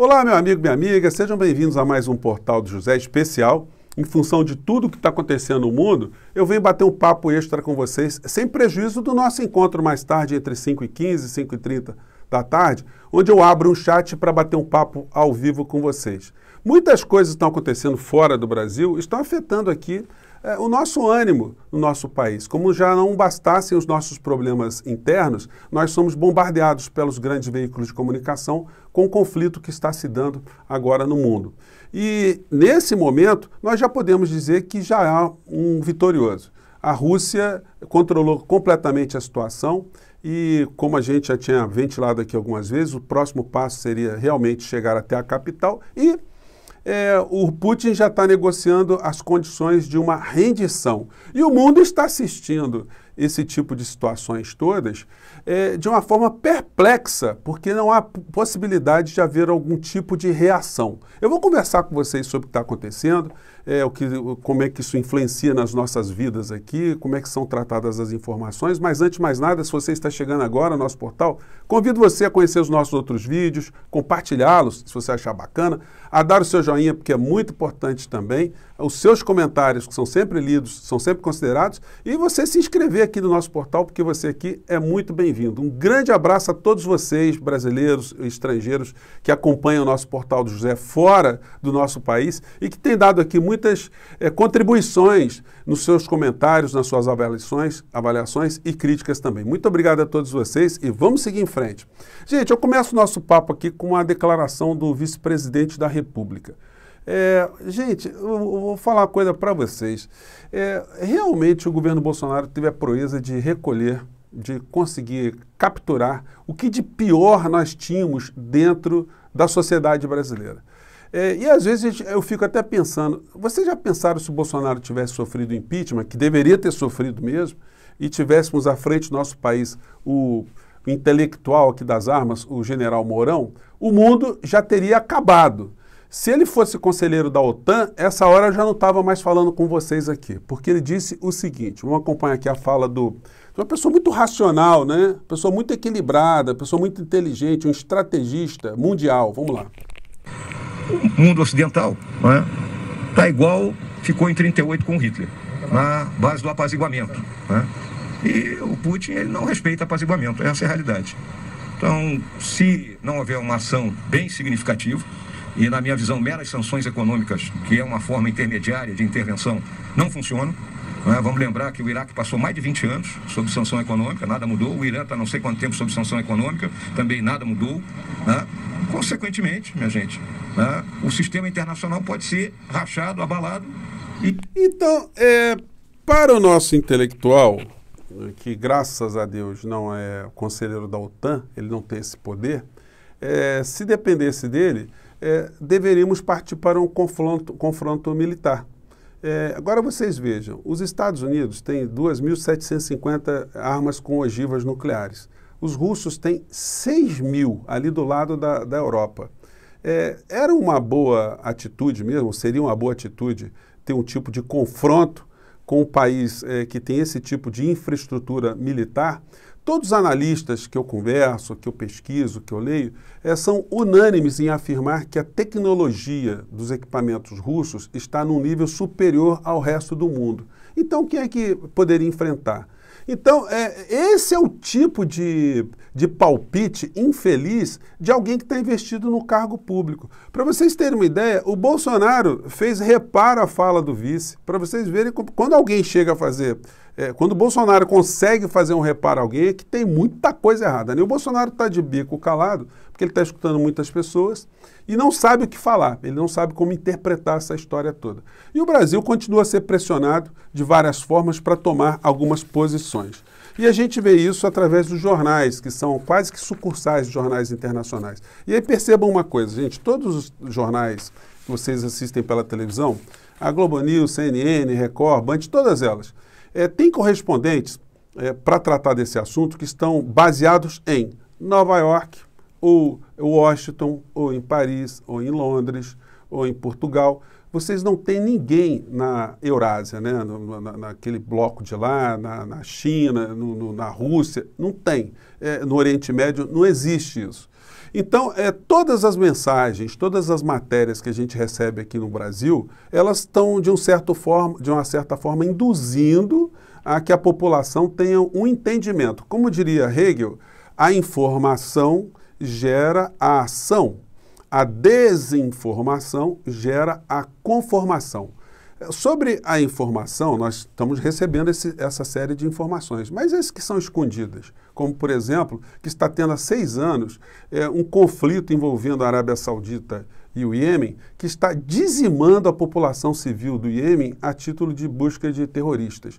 Olá, meu amigo, minha amiga, sejam bem-vindos a mais um Portal do José especial. Em função de tudo que está acontecendo no mundo, eu venho bater um papo extra com vocês, sem prejuízo do nosso encontro mais tarde, entre 5 e 15 5 e 30 da tarde, onde eu abro um chat para bater um papo ao vivo com vocês. Muitas coisas estão acontecendo fora do Brasil, estão afetando aqui é, o nosso ânimo no nosso país. Como já não bastassem os nossos problemas internos, nós somos bombardeados pelos grandes veículos de comunicação com o conflito que está se dando agora no mundo. E nesse momento, nós já podemos dizer que já há um vitorioso. A Rússia controlou completamente a situação e, como a gente já tinha ventilado aqui algumas vezes, o próximo passo seria realmente chegar até a capital e é, o Putin já está negociando as condições de uma rendição. E o mundo está assistindo esse tipo de situações todas é, de uma forma perplexa, porque não há possibilidade de haver algum tipo de reação. Eu vou conversar com vocês sobre o que está acontecendo, é, o que, como é que isso influencia nas nossas vidas aqui, como é que são tratadas as informações, mas antes de mais nada, se você está chegando agora ao nosso portal, convido você a conhecer os nossos outros vídeos, compartilhá-los, se você achar bacana, a dar o seu joinha, porque é muito importante também, os seus comentários, que são sempre lidos, são sempre considerados, e você se inscrever aqui no nosso portal, porque você aqui é muito bem-vindo. Um grande abraço a todos vocês, brasileiros e estrangeiros, que acompanham o nosso portal do José fora do nosso país e que tem dado aqui muitas é, contribuições nos seus comentários, nas suas avaliações, avaliações e críticas também. Muito obrigado a todos vocês e vamos seguir em frente. Gente, eu começo o nosso papo aqui com uma declaração do vice-presidente da República. República. É, gente, eu, vou falar uma coisa para vocês. É, realmente o governo Bolsonaro teve a proeza de recolher, de conseguir capturar o que de pior nós tínhamos dentro da sociedade brasileira. É, e às vezes eu fico até pensando, vocês já pensaram se o Bolsonaro tivesse sofrido impeachment, que deveria ter sofrido mesmo, e tivéssemos à frente do nosso país o intelectual aqui das armas, o general Mourão, o mundo já teria acabado. Se ele fosse conselheiro da OTAN, essa hora eu já não estava mais falando com vocês aqui, porque ele disse o seguinte: vamos acompanhar aqui a fala do. Uma pessoa muito racional, né? Pessoa muito equilibrada, pessoa muito inteligente, um estrategista mundial. Vamos lá. O mundo ocidental, né? Tá igual ficou em 38 com Hitler, na base do apaziguamento, né? E o Putin ele não respeita apaziguamento, essa é a realidade. Então, se não houver uma ação bem significativa, e, na minha visão, meras sanções econômicas, que é uma forma intermediária de intervenção, não funcionam. É? Vamos lembrar que o Iraque passou mais de 20 anos sob sanção econômica, nada mudou. O Irã está não sei quanto tempo sob sanção econômica, também nada mudou. Né? Consequentemente, minha gente, né? o sistema internacional pode ser rachado, abalado. E... Então, é, para o nosso intelectual, que graças a Deus não é conselheiro da OTAN, ele não tem esse poder, é, se dependesse dele é, deveríamos partir para um confronto, confronto militar. É, agora vocês vejam, os Estados Unidos têm 2.750 armas com ogivas nucleares. Os russos têm 6 mil ali do lado da, da Europa. É, era uma boa atitude mesmo, seria uma boa atitude ter um tipo de confronto com o país é, que tem esse tipo de infraestrutura militar, todos os analistas que eu converso, que eu pesquiso, que eu leio, é, são unânimes em afirmar que a tecnologia dos equipamentos russos está num nível superior ao resto do mundo. Então, quem é que poderia enfrentar? Então, é, esse é o tipo de, de palpite infeliz de alguém que está investido no cargo público. Para vocês terem uma ideia, o Bolsonaro fez reparo à fala do vice. Para vocês verem, quando alguém chega a fazer é, quando o Bolsonaro consegue fazer um reparo a alguém, é que tem muita coisa errada. Né? O Bolsonaro está de bico calado, porque ele está escutando muitas pessoas e não sabe o que falar, ele não sabe como interpretar essa história toda. E o Brasil continua a ser pressionado de várias formas para tomar algumas posições. E a gente vê isso através dos jornais, que são quase que sucursais de jornais internacionais. E aí percebam uma coisa, gente, todos os jornais que vocês assistem pela televisão, a Globo News, CNN, Record, Band, todas elas, é, tem correspondentes é, para tratar desse assunto que estão baseados em Nova York, ou Washington, ou em Paris, ou em Londres, ou em Portugal vocês não têm ninguém na Eurásia, né? No, na, naquele bloco de lá, na, na China, no, no, na Rússia, não tem. É, no Oriente Médio não existe isso. Então, é, todas as mensagens, todas as matérias que a gente recebe aqui no Brasil, elas estão, de, um certo forma, de uma certa forma, induzindo a que a população tenha um entendimento. Como diria Hegel, a informação gera a ação. A desinformação gera a conformação. Sobre a informação, nós estamos recebendo esse, essa série de informações, mas as que são escondidas, como por exemplo, que está tendo há seis anos é, um conflito envolvendo a Arábia Saudita e o Iêmen, que está dizimando a população civil do Iêmen a título de busca de terroristas.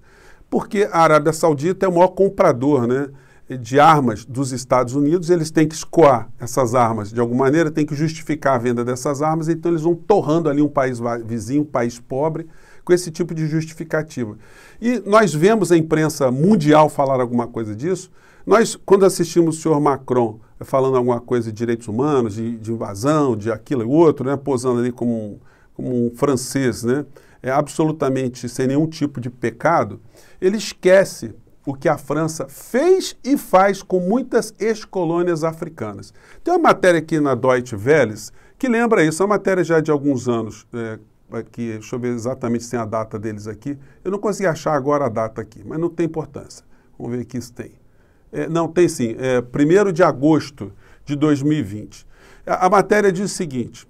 Porque a Arábia Saudita é o maior comprador, né? de armas dos Estados Unidos, eles têm que escoar essas armas de alguma maneira, têm que justificar a venda dessas armas, então eles vão torrando ali um país vizinho, um país pobre, com esse tipo de justificativa. E nós vemos a imprensa mundial falar alguma coisa disso. Nós, quando assistimos o senhor Macron falando alguma coisa de direitos humanos, de, de invasão, de aquilo e outro, né, posando ali como um, como um francês, né, é absolutamente sem nenhum tipo de pecado, ele esquece o que a França fez e faz com muitas ex-colônias africanas. Tem uma matéria aqui na Deutsche Welle que lembra isso, é uma matéria já de alguns anos, é, aqui, deixa eu ver exatamente se tem a data deles aqui. Eu não consegui achar agora a data aqui, mas não tem importância. Vamos ver aqui se tem. É, não, tem sim. É, 1 de agosto de 2020. A, a matéria diz o seguinte: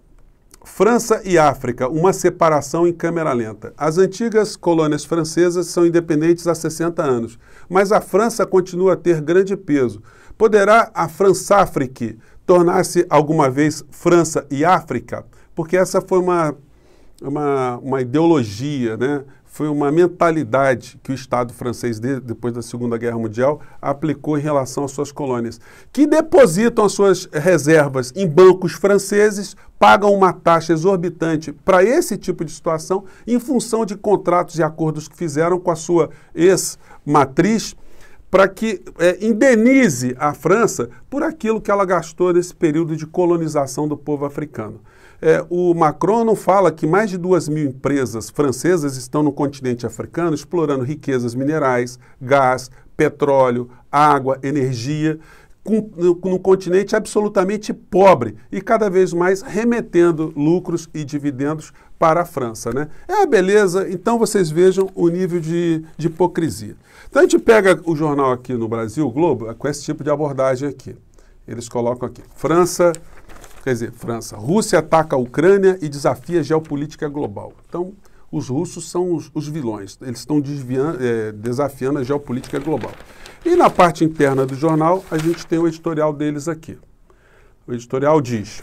França e África, uma separação em câmera lenta. As antigas colônias francesas são independentes há 60 anos, mas a França continua a ter grande peso. Poderá a França-África tornar-se alguma vez França e África? Porque essa foi uma, uma, uma ideologia, né? foi uma mentalidade que o Estado francês, de, depois da Segunda Guerra Mundial, aplicou em relação às suas colônias, que depositam as suas reservas em bancos franceses, pagam uma taxa exorbitante para esse tipo de situação, em função de contratos e acordos que fizeram com a sua ex-matriz, para que é, indenize a França por aquilo que ela gastou nesse período de colonização do povo africano. É, o Macron não fala que mais de duas mil empresas francesas estão no continente africano explorando riquezas minerais, gás, petróleo, água, energia, com, no, num continente absolutamente pobre e cada vez mais remetendo lucros e dividendos para a França. Né? É a beleza, então vocês vejam o nível de, de hipocrisia. Então a gente pega o jornal aqui no Brasil, o Globo, com esse tipo de abordagem aqui. Eles colocam aqui: França quer dizer, França. Rússia ataca a Ucrânia e desafia a geopolítica global. Então, os russos são os, os vilões. Eles estão é, desafiando a geopolítica global. E na parte interna do jornal, a gente tem o editorial deles aqui. O editorial diz: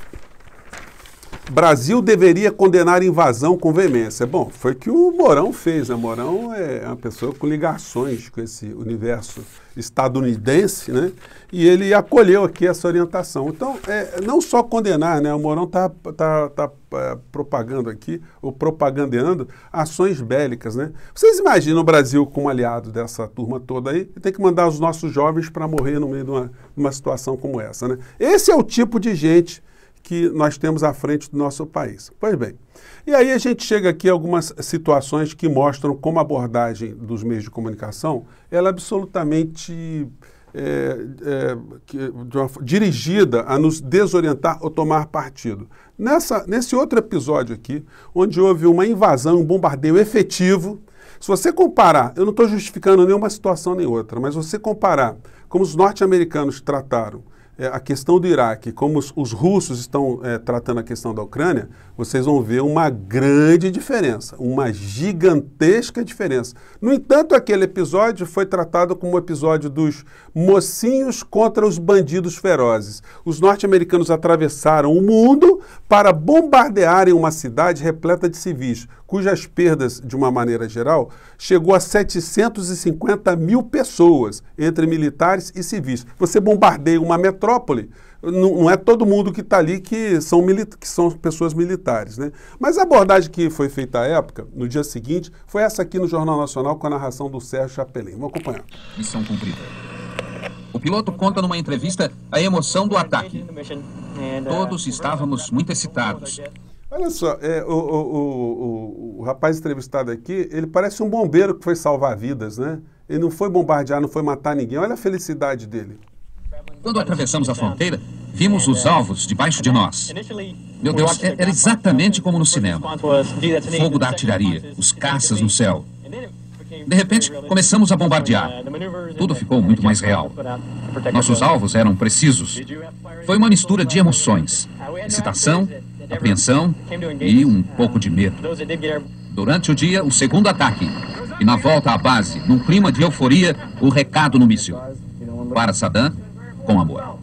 Brasil deveria condenar invasão com veemência. Bom, foi o que o Morão fez. Né? Morão é uma pessoa com ligações com esse universo estadunidense, né? E ele acolheu aqui essa orientação. Então, é, não só condenar, né? O Morão está tá, tá, é, propagando aqui, ou propagandeando, ações bélicas, né? Vocês imaginam o Brasil como aliado dessa turma toda aí? Tem que mandar os nossos jovens para morrer no meio de uma, de uma situação como essa, né? Esse é o tipo de gente que nós temos à frente do nosso país. Pois bem, e aí a gente chega aqui a algumas situações que mostram como a abordagem dos meios de comunicação ela é absolutamente é, é, que, uma, dirigida a nos desorientar ou tomar partido. Nessa, nesse outro episódio aqui, onde houve uma invasão, um bombardeio efetivo, se você comparar, eu não estou justificando nenhuma situação nem outra, mas você comparar como os norte-americanos trataram é, a questão do Iraque, como os, os russos estão é, tratando a questão da Ucrânia, vocês vão ver uma grande diferença, uma gigantesca diferença. No entanto, aquele episódio foi tratado como um episódio dos mocinhos contra os bandidos ferozes. Os norte-americanos atravessaram o mundo para bombardearem uma cidade repleta de civis cujas perdas, de uma maneira geral, chegou a 750 mil pessoas, entre militares e civis. Você bombardeia uma metrópole, não, é todo mundo que está ali que são, que são pessoas militares. Né? Mas a abordagem que foi feita à época, no dia seguinte, foi essa aqui no Jornal Nacional com a narração do Sérgio Chapelin. Vamos acompanhar. Missão cumprida. O piloto conta numa entrevista a emoção do ataque. É, Todos estávamos muito excitados. Olha só, é, o, o, o, o, rapaz entrevistado aqui, ele parece um bombeiro que foi salvar vidas, né? Ele não foi bombardear, não foi matar ninguém. Olha a felicidade dele. Quando atravessamos a fronteira, vimos os alvos debaixo de nós. Meu Deus, é, era exatamente como no cinema. O fogo da artilharia, os caças no céu. De repente, começamos a bombardear. Tudo ficou muito mais real. Nossos alvos eram precisos. Foi uma mistura de emoções: excitação, apreensão e um pouco de medo. Durante o dia, o segundo ataque. E na volta à base, num clima de euforia, o recado no míssil. Para Saddam, com amor.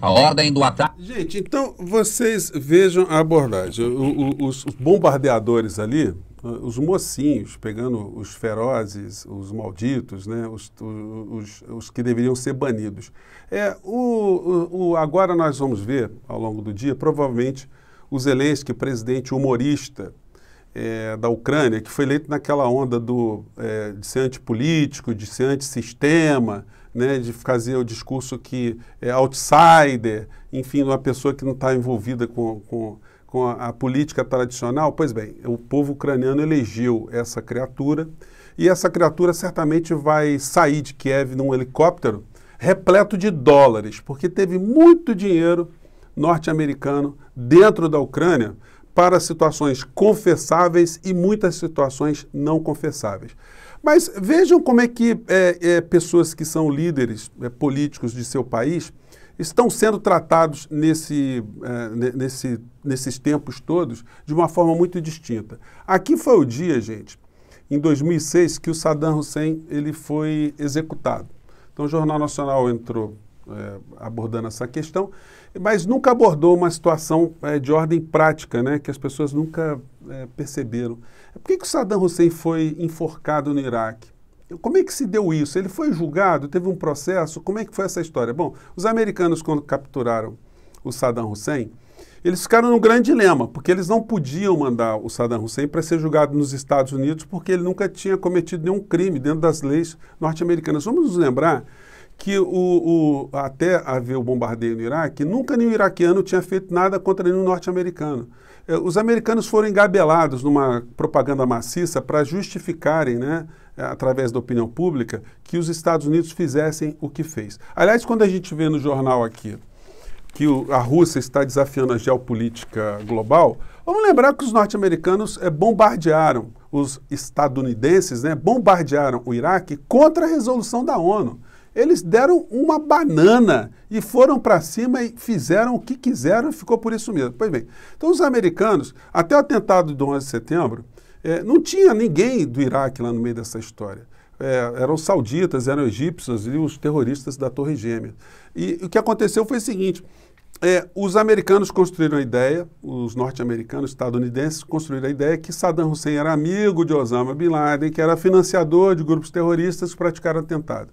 A ordem do ataque. Gente, então vocês vejam a abordagem. O, o, os bombardeadores ali ah, os mocinhos, pegando os ferozes, os malditos, né? os, os, os que deveriam ser banidos. É, o, o, agora nós vamos ver, ao longo do dia, provavelmente o Zelensky, presidente humorista é, da Ucrânia, que foi eleito naquela onda do, é, de ser antipolítico, de ser antissistema, né? de fazer o discurso que é outsider, enfim, uma pessoa que não está envolvida com, com com a, a, política tradicional? Pois bem, o povo ucraniano elegeu essa criatura e essa criatura certamente vai sair de Kiev num helicóptero repleto de dólares, porque teve muito dinheiro norte-americano dentro da Ucrânia para situações confessáveis e muitas situações não confessáveis. Mas vejam como é que é, é, pessoas que são líderes é, políticos de seu país estão sendo tratados nesse, eh, nesse, nesses tempos todos de uma forma muito distinta. Aqui foi o dia, gente, em 2006, que o Saddam Hussein ele foi executado. Então o Jornal Nacional entrou é, abordando essa questão, mas nunca abordou uma situação é, de ordem prática, né, que as pessoas nunca é, perceberam. Por que, que o Saddam Hussein foi enforcado no Iraque? Como é que se deu isso? Ele foi julgado, teve um processo, como é que foi essa história? Bom, os americanos, quando capturaram o Saddam Hussein, eles ficaram num grande dilema, porque eles não podiam mandar o Saddam Hussein para ser julgado nos Estados Unidos, porque ele nunca tinha cometido nenhum crime dentro das leis norte-americanas. Vamos nos lembrar que o, o, até haver o bombardeio no Iraque, nunca nenhum iraquiano tinha feito nada contra nenhum norte-americano. É, os americanos foram engabelados numa propaganda maciça para justificarem, né, é, através da opinião pública, que os Estados Unidos fizessem o que fez. Aliás, quando a gente vê no jornal aqui que a Rússia está desafiando a geopolítica global, vamos lembrar que os norte-americanos é, bombardearam, os estadunidenses né, bombardearam o Iraque contra a resolução da ONU. Eles deram uma banana e foram para cima e fizeram o que quiseram e ficou por isso mesmo. Pois bem, então os americanos, até o atentado do 11 de setembro, é, não tinha ninguém do Iraque lá no meio dessa história. É, eram sauditas, eram egípcios e os terroristas da Torre Gêmea. E, o que aconteceu foi o seguinte: é, os americanos construíram a ideia, os norte-americanos, estadunidenses, construíram a ideia que Saddam Hussein era amigo de Osama Bin Laden, que era financiador de grupos terroristas que praticaram atentado.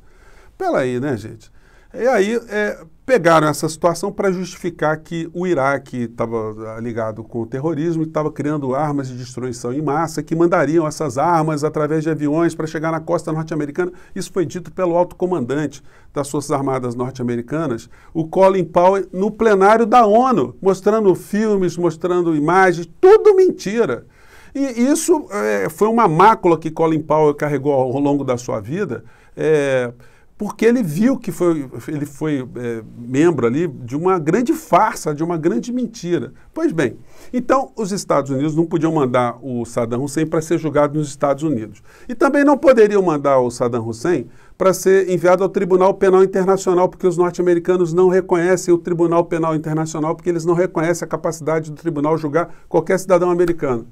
Peraí, né, gente? E aí é, pegaram essa situação para justificar que o Iraque estava ah, ligado com o terrorismo e estava criando armas de destruição em massa que mandariam essas armas através de aviões para chegar na costa norte-americana. Isso foi dito pelo alto comandante das Forças Armadas norte-americanas, o Colin Powell, no plenário da ONU, mostrando filmes, mostrando imagens, tudo mentira. E isso é, foi uma mácula que Colin Powell carregou ao longo da sua vida. É, porque ele viu que foi, ele foi é, membro ali de uma grande farsa, de uma grande mentira. Pois bem, então os Estados Unidos não podiam mandar o Saddam Hussein para ser julgado nos Estados Unidos. E também não poderiam mandar o Saddam Hussein para ser enviado ao Tribunal Penal Internacional, porque os norte-americanos não reconhecem o Tribunal Penal Internacional, porque eles não reconhecem a capacidade do tribunal julgar qualquer cidadão americano.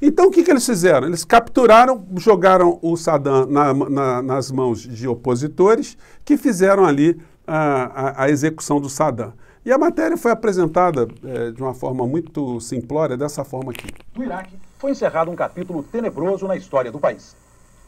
Então o que, que eles fizeram? Eles capturaram, jogaram o Saddam na, na, nas mãos de opositores que fizeram ali a, a, a execução do Saddam. E a matéria foi apresentada é, de uma forma muito simplória, dessa forma aqui. No Iraque foi encerrado um capítulo tenebroso na história do país.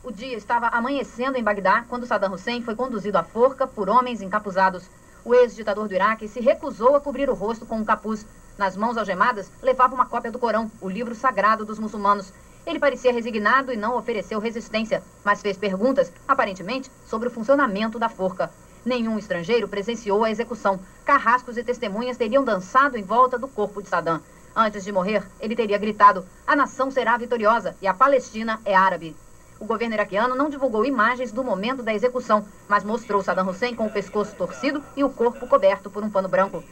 O dia estava amanhecendo em Bagdá quando Saddam Hussein foi conduzido à forca por homens encapuzados. O ex-ditador do Iraque se recusou a cobrir o rosto com um capuz nas mãos algemadas, levava uma cópia do Corão, o livro sagrado dos muçulmanos. Ele parecia resignado e não ofereceu resistência, mas fez perguntas, aparentemente, sobre o funcionamento da forca. Nenhum estrangeiro presenciou a execução. Carrascos e testemunhas teriam dançado em volta do corpo de Saddam. Antes de morrer, ele teria gritado: A nação será vitoriosa e a Palestina é árabe. O governo iraquiano não divulgou imagens do momento da execução, mas mostrou Saddam Hussein com o pescoço torcido e o corpo coberto por um pano branco.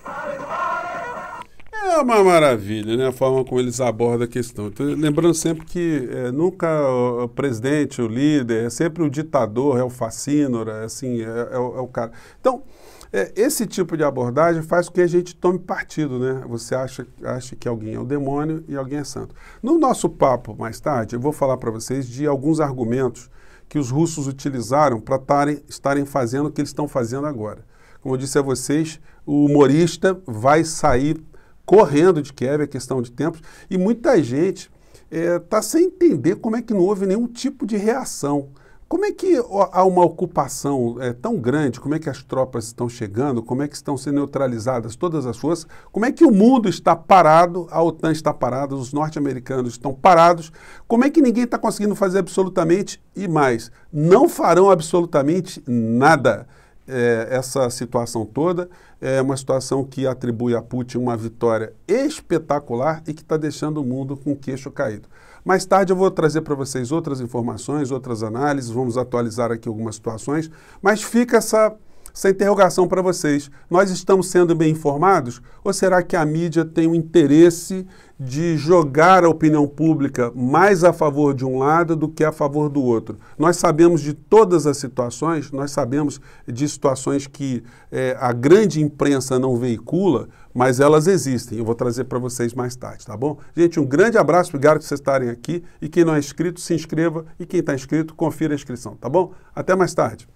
É uma maravilha, né? A forma como eles abordam a questão. Então, lembrando sempre que é, nunca o, presidente, o líder, é sempre o ditador, é o facínora, é assim, é, é, o, é o cara. Então, é, esse tipo de abordagem faz com que a gente tome partido, né? Você acha, acha que alguém é o um demônio e alguém é santo. No nosso papo mais tarde, eu vou falar para vocês de alguns argumentos que os russos utilizaram para estarem fazendo o que eles estão fazendo agora. Como eu disse a vocês, o humorista vai sair correndo de Kiev, é questão de tempos, e muita gente está é, tá sem entender como é que não houve nenhum tipo de reação. Como é que há uma ocupação é, tão grande? Como é que as tropas estão chegando? Como é que estão sendo neutralizadas todas as forças? Como é que o mundo está parado? A OTAN está parada, os norte-americanos estão parados. Como é que ninguém está conseguindo fazer absolutamente e mais? Não farão absolutamente nada é, essa situação toda é uma situação que atribui a Putin uma vitória espetacular e que está deixando o mundo com o queixo caído. Mais tarde eu vou trazer para vocês outras informações, outras análises, vamos atualizar aqui algumas situações, mas fica essa essa interrogação para vocês. Nós estamos sendo bem informados? Ou será que a mídia tem o interesse de jogar a opinião pública mais a favor de um lado do que a favor do outro? Nós sabemos de todas as situações, nós sabemos de situações que é, a grande imprensa não veicula, mas elas existem. Eu vou trazer para vocês mais tarde, tá bom? Gente, um grande abraço, obrigado por vocês estarem aqui. E quem não é inscrito, se inscreva. E quem está inscrito, confira a inscrição, tá bom? Até mais tarde.